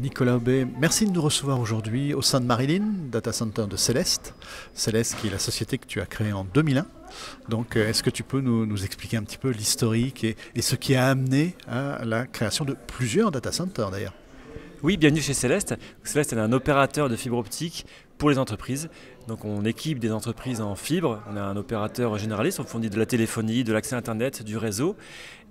Nicolas Aubé, Merci de nous recevoir aujourd'hui au sein de Marilyn, data center de Céleste. Céleste qui est la société que tu as créée en 2001. Donc euh, est-ce que tu peux nous, expliquer un petit peu l'historique et, ce qui a amené à hein, la création de plusieurs data centers d'ailleurs oui, bienvenue chez Céleste. Céleste est un opérateur de fibre optique pour les entreprises. Donc on équipe des entreprises en fibre, on est un opérateur généraliste, on fournit de la téléphonie, de l'accès Internet, du réseau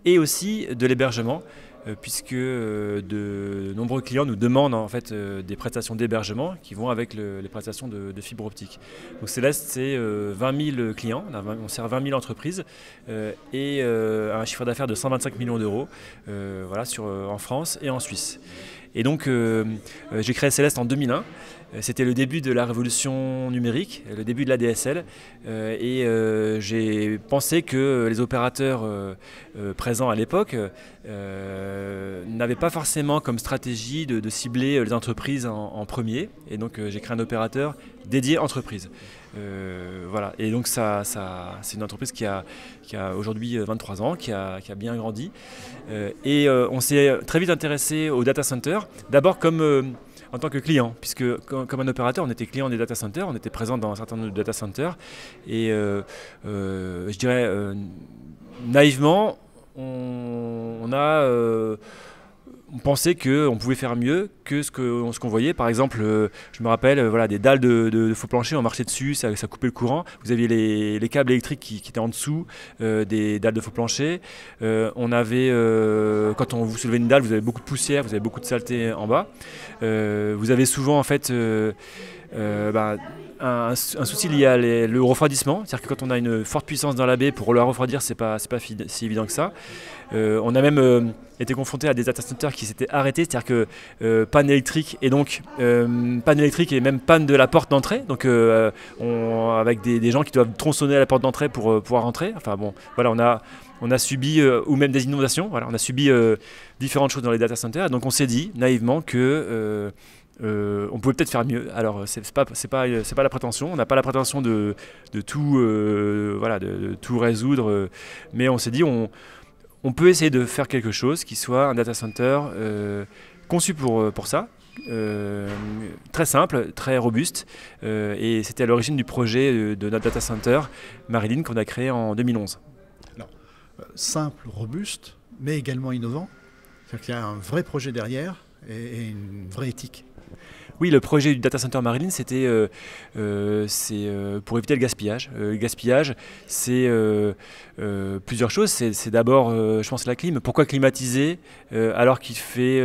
et aussi de l'hébergement. Euh, puisque euh, de nombreux clients nous demandent en fait euh, des prestations d'hébergement qui vont avec les prestations de, fibre optique. Donc Céleste, c'est 20 000 clients, on, sert 20 000 entreprises et un chiffre d'affaires de 125 millions d'euros en France et en Suisse. Et donc j'ai créé Céleste en 2001. Euh, c'était le début de la révolution numérique, le début de la DSL, euh, et euh, j'ai pensé que les opérateurs présents à l'époque n'avaient pas forcément comme stratégie de, cibler les entreprises en, premier, et donc j'ai créé un opérateur dédié entreprise. voilà. Et donc ça, ça c'est une entreprise qui a, aujourd'hui 23 ans, qui a, bien grandi. et on s'est très vite intéressé au data center, d'abord comme en tant que client, puisque comme un opérateur, on était client des data centers, on était présent dans un certain nombre de data centers, et euh, euh, je dirais euh, naïvement, on a on pensait qu'on pouvait faire mieux que ce qu'on voyait. Par exemple, euh, je me rappelle euh, voilà, des dalles de, faux plancher, on marchait dessus, ça, coupait le courant. Vous aviez les, câbles électriques qui, étaient en dessous euh, des dalles de faux plancher. on avait, quand on vous soulevez une dalle, vous avez beaucoup de poussière, vous avez beaucoup de saleté en bas. vous avez souvent en fait... Bah, un, souci lié à le refroidissement. C'est-à-dire que quand on a une forte puissance dans la baie, pour la refroidir, c'est pas, pas si évident que ça. Euh, on a même euh, été confronté à des data centers qui s'étaient arrêtés, c'est-à-dire que euh, panne électrique et donc panne électrique et même panne de la porte d'entrée, donc on, avec des, gens qui doivent tronçonner à la porte d'entrée pour pouvoir rentrer. Enfin bon, voilà, on a, on a subi, ou même des inondations, voilà, on a subi différentes choses dans les data centers. Donc on s'est dit naïvement que euh, on pouvait peut-être faire mieux. Alors c'est pas pas la prétention. On n'a pas la prétention de, euh, tout résoudre. mais on s'est dit on peut essayer de faire quelque chose qui soit un data center euh, conçu pour ça. très simple, très robuste, et c'était à l'origine du projet de notre data center Marilyn qu'on a créé en 2011. simple, robuste, mais également innovant, cest y a un vrai projet derrière et une vraie éthique. Oui, le projet du data center Marilyn, c'était euh, euh, euh, pour éviter le gaspillage. le gaspillage, c'est plusieurs choses. C'est d'abord, je pense, la clim. Pourquoi climatiser alors qu'il fait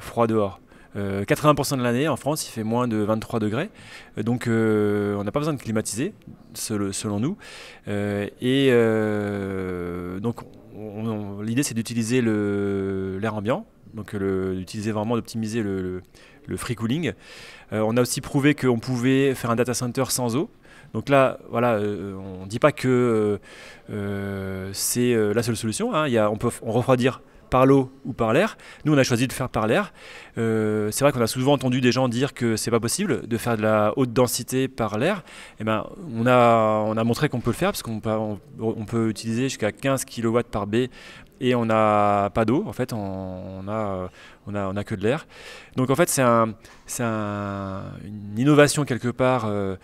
froid dehors 80% de l'année en France, il fait moins de 23 degrés. Donc on n'a pas besoin de climatiser, selon, nous. et donc l'idée c'est d'utiliser l'air ambiant, donc d'utiliser vraiment, d'optimiser le le free cooling. Euh, on a aussi prouvé qu'on pouvait faire un data center sans eau. Donc là, voilà, euh, on ne dit pas que euh, c'est la seule solution. Hein. on peut refroidir par l'eau ou par l'air. Nous, on a choisi de faire par l'air. c'est vrai qu'on a souvent entendu des gens dire que c'est pas possible de faire de la haute densité par l'air. Et eh ben, on a, montré qu'on peut le faire parce qu'on peut, peut utiliser jusqu'à 15 kW par baie et on n'a pas d'eau. En fait, on, on, a, euh, on, a, on a que de l'air. Donc en fait, c'est un, une innovation quelque part euh,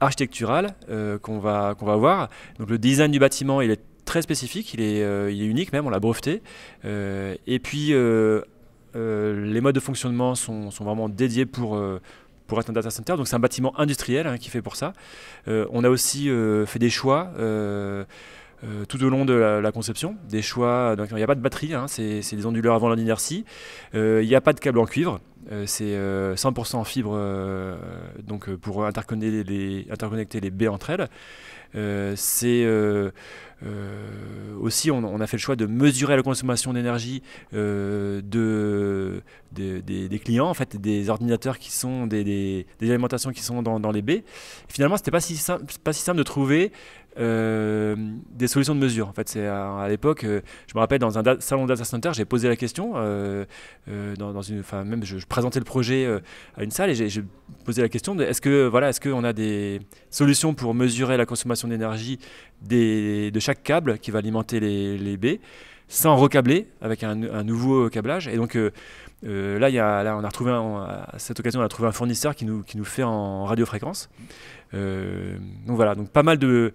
architecturale euh, qu'on va, qu'on va voir. Donc le design du bâtiment, il est très spécifique, il est, il est unique même, on l'a breveté. et puis les modes de fonctionnement sont, sont vraiment dédiés pour pour être un data center. Donc c'est un bâtiment industriel hein, qui fait pour ça. on a aussi fait des choix. Euh, tout au long de la, conception, des choix. Donc il n'y a pas de batterie, hein, c'est des onduleurs avant l'inertie. Euh, il n'y a pas de câble en cuivre, euh, c'est 100% en fibre donc, pour interconnecter les, interconnecter les baies entre elles. c'est aussi, on, a fait le choix de mesurer la consommation d'énergie de, des, clients, en fait, des ordinateurs qui sont, des, des, alimentations qui sont dans, dans les baies. finalement, c'était pas si pas si simple de trouver euh, des solutions de mesure. En fait, c'est euh, à, l'époque, euh, je me rappelle dans un salon data center, j'ai posé la question, dans, une, même je, présentais le projet à une salle et j'ai posé la question est-ce que voilà, est-ce qu'on a des solutions pour mesurer la consommation d'énergie de chaque câble qui va alimenter les, les baies sans recabler, avec un, nouveau câblage. Et donc euh, euh, là, là, on a retrouvé à cette occasion, on a trouvé un fournisseur qui nous, qui nous fait en radiofréquence. Euh, donc voilà, donc pas mal de...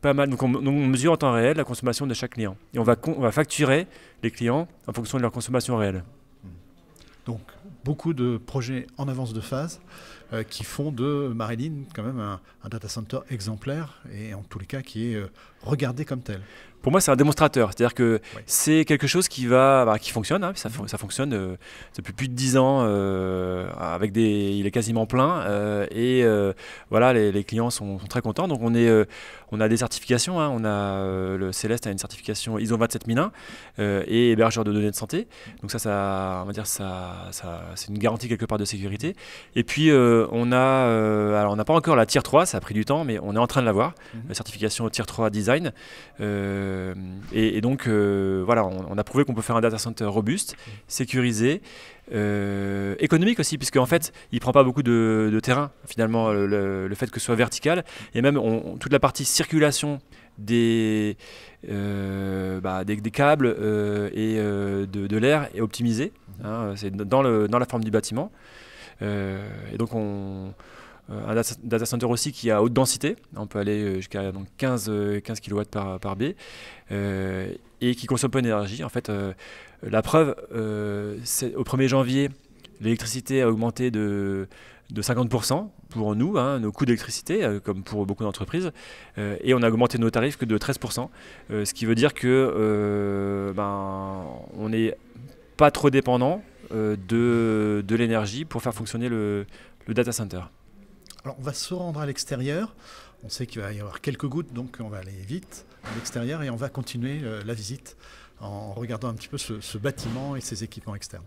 Pas mal, donc on, mesure en temps réel la consommation de chaque client. Et on va, on va facturer les clients en fonction de leur consommation réelle. Donc beaucoup de projets en avance de phase qui font de Marilyn quand même un, un, data center exemplaire et en tous les cas qui est regardé comme tel pour moi, c'est un démonstrateur. C'est-à-dire que c'est quelque chose qui va, bah, qui fonctionne. Hein. ça, fonctionne depuis plus de 10 ans. Euh, avec des, il est quasiment plein. Euh, et euh, voilà, les, clients sont, très contents. Donc, on, est, on a des certifications. Hein. on a, le Céleste a une certification ISO 27001 et hébergeur de données de santé. Donc, ça, ça on va dire, ça, c'est une garantie quelque part de sécurité. Et puis, on a, alors, on n'a pas encore la Tier 3, ça a pris du temps, mais on est en train de l'avoir. Mmh la certification Tier 3 Design. Euh, et, donc, euh, voilà, on, a prouvé qu'on peut faire un data center robuste, sécurisé, euh, économique aussi, puisque en fait, il prend pas beaucoup de, terrain, finalement, le, fait que ce soit vertical. Et même on, toute la partie circulation des, bah, des, câbles et de, l'air est optimisée. Hein, c'est dans, dans la forme du bâtiment. et donc, on euh, un data center aussi qui a haute densité, on peut aller euh, jusqu'à 15, 15 kW par, par baie, euh, et qui consomme peu d'énergie. En fait, la preuve, c'est au 1er janvier, l'électricité a augmenté de, de 50% pour nous, hein, nos coûts d'électricité, comme pour beaucoup d'entreprises, et on a augmenté nos tarifs que de 13%, ce qui veut dire que ben, on n'est pas trop dépendant de, de l'énergie pour faire fonctionner le, le data center. Alors on va se rendre à l'extérieur. On sait qu'il va y avoir quelques gouttes, donc on va aller vite à l'extérieur et on va continuer euh, la visite en regardant un petit peu ce, ce bâtiment et ses équipements externes.